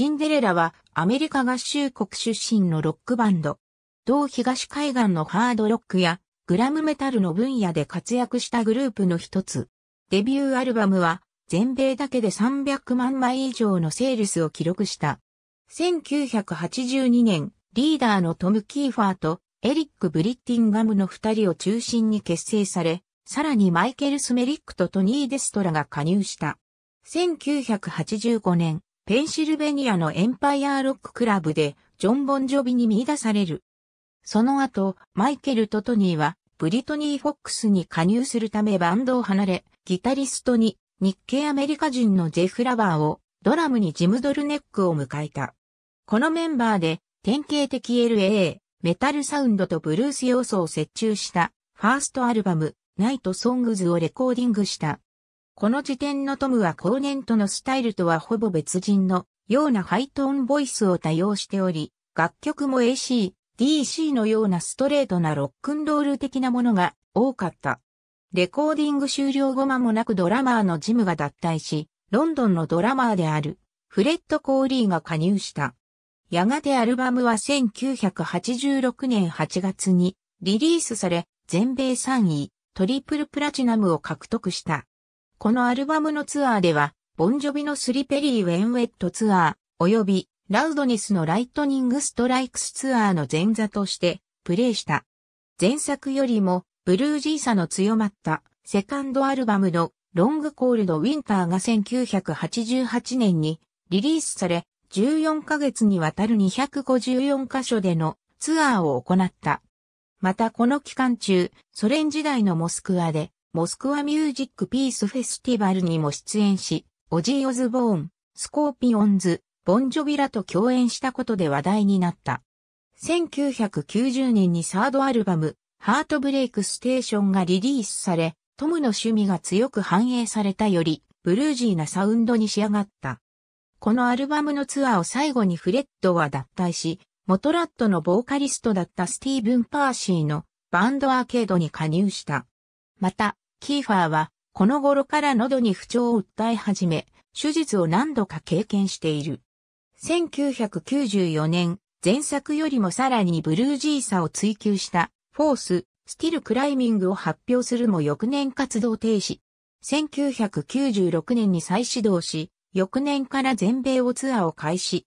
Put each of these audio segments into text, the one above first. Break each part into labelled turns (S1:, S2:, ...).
S1: シンデレラはアメリカ合衆国出身のロックバンド。同東海岸のハードロックやグラムメタルの分野で活躍したグループの一つ。デビューアルバムは全米だけで300万枚以上のセールスを記録した。1982年、リーダーのトム・キーファーとエリック・ブリッティンガムの二人を中心に結成され、さらにマイケル・スメリックとトニー・デストラが加入した。1985年、ペンシルベニアのエンパイアロッククラブでジョン・ボンジョビに見出される。その後、マイケルとトニーはブリトニー・フォックスに加入するためバンドを離れ、ギタリストに日系アメリカ人のジェフ・ラバーを、ドラムにジム・ドルネックを迎えた。このメンバーで典型的 LA、メタルサウンドとブルース要素を折衷したファーストアルバム、ナイト・ソングズをレコーディングした。この時点のトムは後年とのスタイルとはほぼ別人のようなハイトーンボイスを多用しており、楽曲も AC、DC のようなストレートなロックンロール的なものが多かった。レコーディング終了後間もなくドラマーのジムが脱退し、ロンドンのドラマーであるフレッド・コーリーが加入した。やがてアルバムは1986年8月にリリースされ、全米3位、トリプルプラチナムを獲得した。このアルバムのツアーでは、ボンジョビのスリペリー・ウェン・ウェットツアー、及び、ラウドネスのライトニング・ストライクスツアーの前座として、プレイした。前作よりも、ブルージーさの強まった、セカンドアルバムの、ロング・コールド・ウィンターが1988年に、リリースされ、14ヶ月にわたる254カ所でのツアーを行った。またこの期間中、ソ連時代のモスクワでモスクワミュージックピースフェスティバルにも出演し、オジー・オズボーン、スコーピオンズ、ボンジョビラと共演したことで話題になった。1990年にサードアルバム、ハートブレイクステーションがリリースされ、トムの趣味が強く反映されたより、ブルージーなサウンドに仕上がった。このアルバムのツアーを最後にフレッドは脱退し、モトラットのボーカリストだったスティーブン・パーシーのバンドアーケードに加入した。また、キーファーは、この頃から喉に不調を訴え始め、手術を何度か経験している。1994年、前作よりもさらにブルージーさを追求した、フォース、スティルクライミングを発表するも翌年活動停止。1996年に再始動し、翌年から全米をツアーを開始。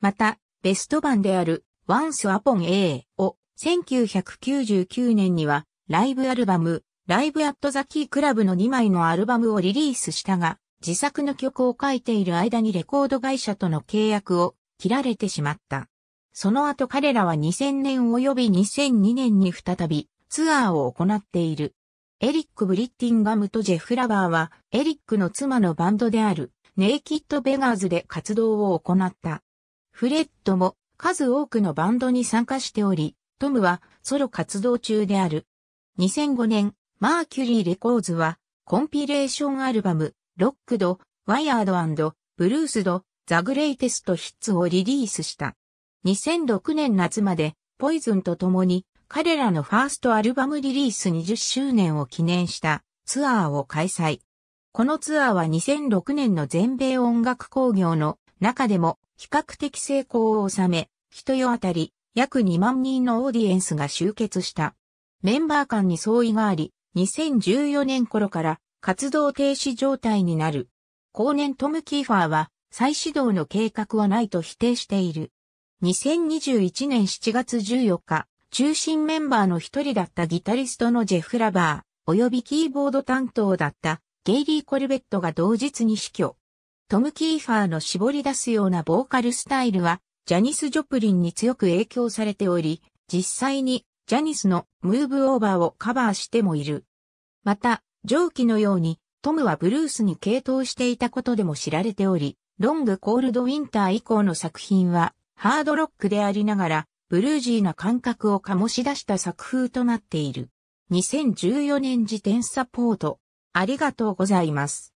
S1: また、ベスト版である Once Upon a を1999年にはライブアルバムライブアットザキークラブの2枚のアルバムをリリースしたが、自作の曲を書いている間にレコード会社との契約を切られてしまった。その後彼らは2000年及び2002年に再びツアーを行っている。エリック・ブリッティンガムとジェフ・ラバーはエリックの妻のバンドであるネイキッド・ベガーズで活動を行った。フレッドも数多くのバンドに参加しており、トムはソロ活動中である。2005年、マーキュリーレコーズは、コンピレーションアルバム、ロックド、ワイヤードブルースド、ザグレイテストヒッツをリリースした。2006年夏まで、ポイズンと共に、彼らのファーストアルバムリリース20周年を記念したツアーを開催。このツアーは2006年の全米音楽工業の中でも比較的成功を収め、人よあたり約2万人のオーディエンスが集結した。メンバー間に相違があり、2014年頃から活動停止状態になる。後年トム・キーファーは再始動の計画はないと否定している。2021年7月14日、中心メンバーの一人だったギタリストのジェフ・ラバー、及びキーボード担当だったゲイリー・コルベットが同日に死去。トム・キーファーの絞り出すようなボーカルスタイルは、ジャニス・ジョプリンに強く影響されており、実際にジャニスのムーブオーバーをカバーしてもいる。また、上記のように、トムはブルースに傾倒していたことでも知られており、ロングコールドウィンター以降の作品は、ハードロックでありながら、ブルージーな感覚を醸し出した作風となっている。2014年時点サポート。ありがとうございます。